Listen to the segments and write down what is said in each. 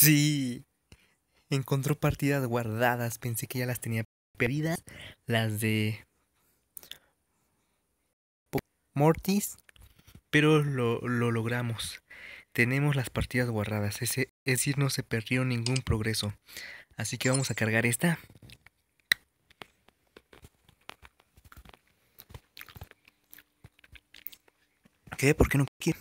Sí. Encontró partidas guardadas. Pensé que ya las tenía perdidas. Las de Mortis. Pero lo, logramos. Tenemos las partidas guardadas. Es, es decir, no se perdió ningún progreso. Así que vamos a cargar esta. ¿Qué? ¿Por qué no quiere?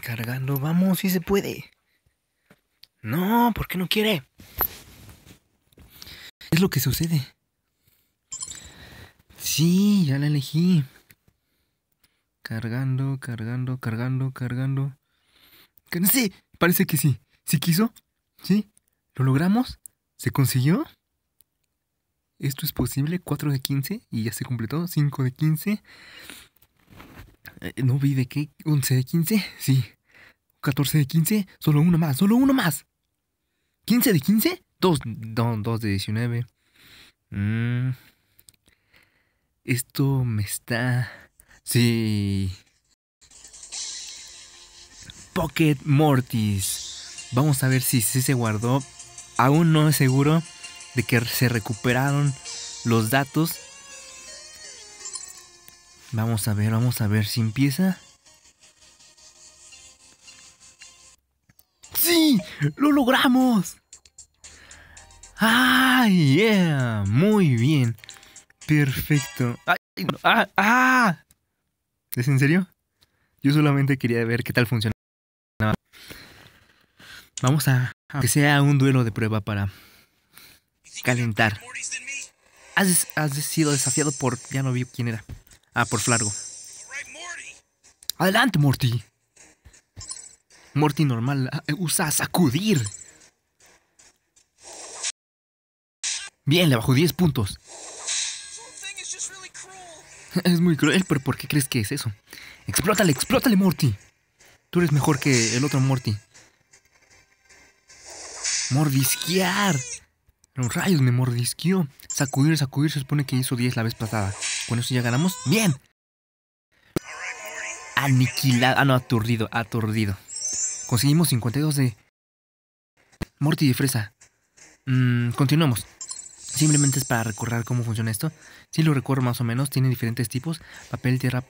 Cargando, vamos, si sí se puede. No, ¿por qué no quiere? Es lo que sucede. Sí, ya la elegí. Cargando, cargando, cargando, cargando. Sí, parece que sí. ¿Sí quiso? ¿Sí? ¿Lo logramos? ¿Se consiguió? Esto es posible. 4 de 15 y ya se completó. 5 de 15. Eh, no vi de qué. ¿11 de 15? Sí. ¿14 de 15? Solo uno más, solo uno más. ¿15 de 15? 2, No, de 19. Mm. Esto me está... Sí. Pocket Mortis. Vamos a ver si, si se guardó. Aún no es seguro de que se recuperaron los datos Vamos a ver, vamos a ver si empieza. ¡Sí! ¡Lo logramos! ¡Ah, yeah! Muy bien. Perfecto. ¡Ah! ¡Ah! ¿Es en serio? Yo solamente quería ver qué tal funcionaba. Vamos a, que sea un duelo de prueba para calentar. has sido desafiado por... Ya no vi quién era. Ah, por Flargo. Adelante, Morty. Morty normal ah, usa sacudir. Bien, le bajó 10 puntos. Es muy cruel, pero ¿por qué crees que es eso? Explótale, explótale, Morty. Tú eres mejor que el otro Morty. Mordisquear. Un rayo, me mordisqueó. Sacudir, sacudir, se supone que hizo 10 la vez pasada. Con eso ya ganamos. ¡Bien! Aniquilado. Ah, no, aturdido, aturdido. Conseguimos 52 de... Morty de fresa. Mmm. continuamos. Simplemente es para recorrer cómo funciona esto. Si sí lo recuerdo más o menos, tiene diferentes tipos. Papel, tierra,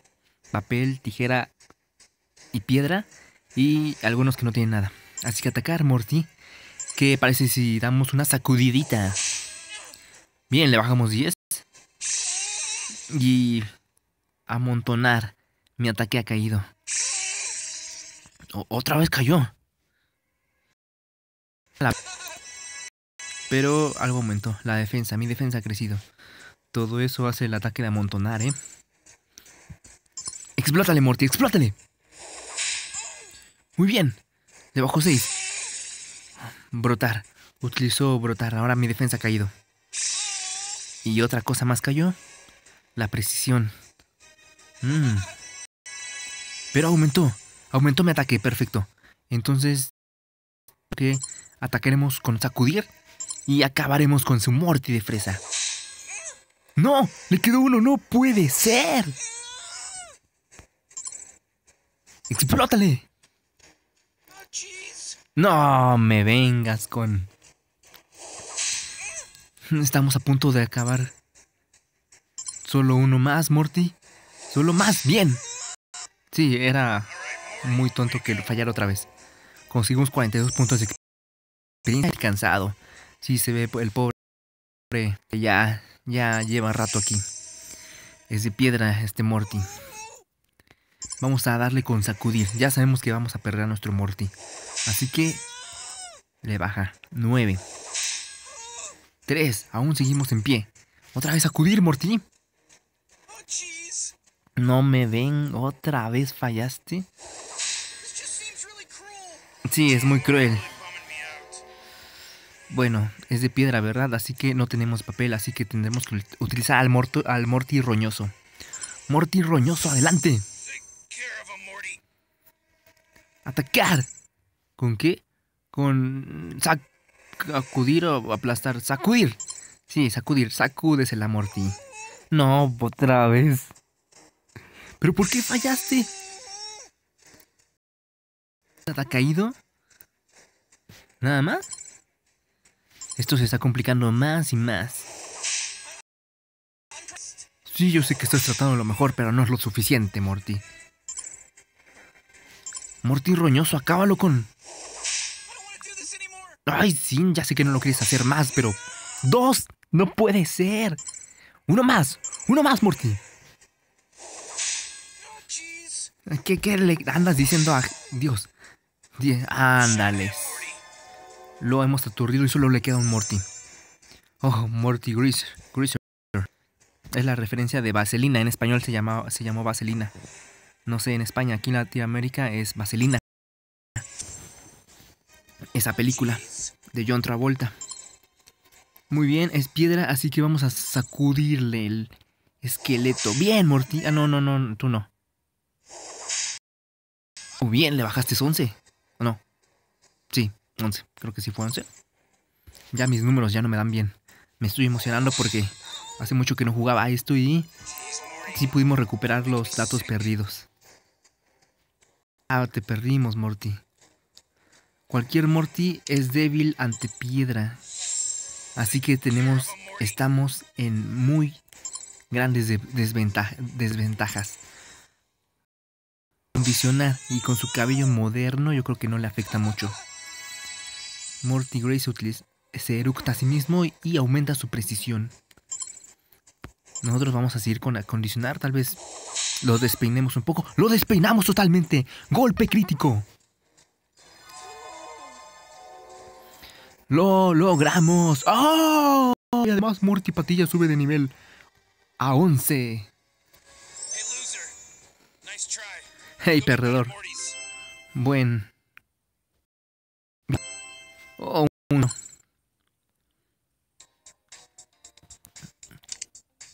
papel, tijera y piedra. Y algunos que no tienen nada. Así que atacar, Morty. ¿Qué parece si damos una sacudidita? Bien, le bajamos 10. Y... Amontonar. Mi ataque ha caído. otra vez cayó. Pero algo aumentó. La defensa. Mi defensa ha crecido. Todo eso hace el ataque de amontonar, ¿eh? Explótale, Morty. Explótale. Muy bien. Le bajo 6. Brotar. Utilizó brotar. Ahora mi defensa ha caído. Y otra cosa más cayó. La precisión. Mm. Pero aumentó. Aumentó mi ataque. Perfecto. Entonces... Que atacaremos con sacudir. Y acabaremos con su muerte de fresa. ¡No! ¡Le quedó uno! ¡No puede ser! ¡Explótale! No me vengas con... Estamos a punto de acabar. Solo uno más, Morty. Solo más, bien. Sí, era muy tonto que fallara otra vez. conseguimos 42 puntos de experiencia cansado. Sí, se ve el pobre que ya, ya lleva rato aquí. Es de piedra este Morty. Vamos a darle con sacudir. Ya sabemos que vamos a perder a nuestro Morty. Así que le baja. 9. 3. Aún seguimos en pie. Otra vez acudir, Morty. No me ven. Otra vez fallaste. Sí, es muy cruel. Bueno, es de piedra, ¿verdad? Así que no tenemos papel, así que tendremos que utilizar al, al Morty roñoso. Morty roñoso, adelante. ¡Atacar! ¿Con qué? Con sacudir o aplastar. Sacudir. Sí, sacudir. Sacudes el amor, No, otra vez. ¿Pero por qué fallaste? ha caído? ¿Nada más? Esto se está complicando más y más. Sí, yo sé que estás tratando lo mejor, pero no es lo suficiente, Morty. Morty roñoso, acábalo con Ay, sí, ya sé que no lo quieres hacer más, pero... ¡Dos! ¡No puede ser! ¡Uno más! ¡Uno más, Morty! ¿Qué, le andas diciendo a Dios? Ándale. ándales. Lo hemos aturdido y solo le queda un Morty. Oh, Morty Greaser. Es la referencia de vaselina. En español se, llamaba, se llamó vaselina. No sé, en España, aquí en Latinoamérica es vaselina esa película de John Travolta. Muy bien, es piedra, así que vamos a sacudirle el esqueleto. Bien, Morty. Ah, no, no, no, tú no. O bien, le bajaste 11. ¿O no? Sí, 11. Creo que sí fue 11. Ya mis números ya no me dan bien. Me estoy emocionando porque hace mucho que no jugaba esto y sí pudimos recuperar los datos perdidos. Ah, te perdimos, Morty. Cualquier Morty es débil ante piedra. Así que tenemos, estamos en muy grandes desventajas. Condicionar y con su cabello moderno yo creo que no le afecta mucho. Morty Gray se eructa a sí mismo y aumenta su precisión. Nosotros vamos a seguir con acondicionar, tal vez lo despeinemos un poco. ¡Lo despeinamos totalmente! ¡Golpe crítico! ¡Lo logramos! ¡Oh! Y además Patilla sube de nivel a 11. Hey, perdedor. Buen. Oh, uno.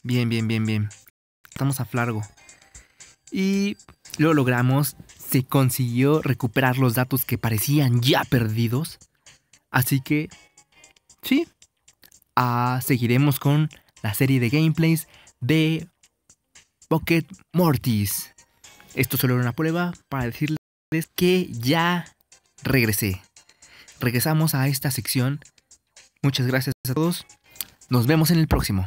Bien, bien, bien, bien. Estamos a flargo. Y lo logramos. Se consiguió recuperar los datos que parecían ya perdidos. Así que, sí, ah, seguiremos con la serie de gameplays de Pocket Mortis. Esto solo era una prueba para decirles que ya regresé. Regresamos a esta sección. Muchas gracias a todos. Nos vemos en el próximo.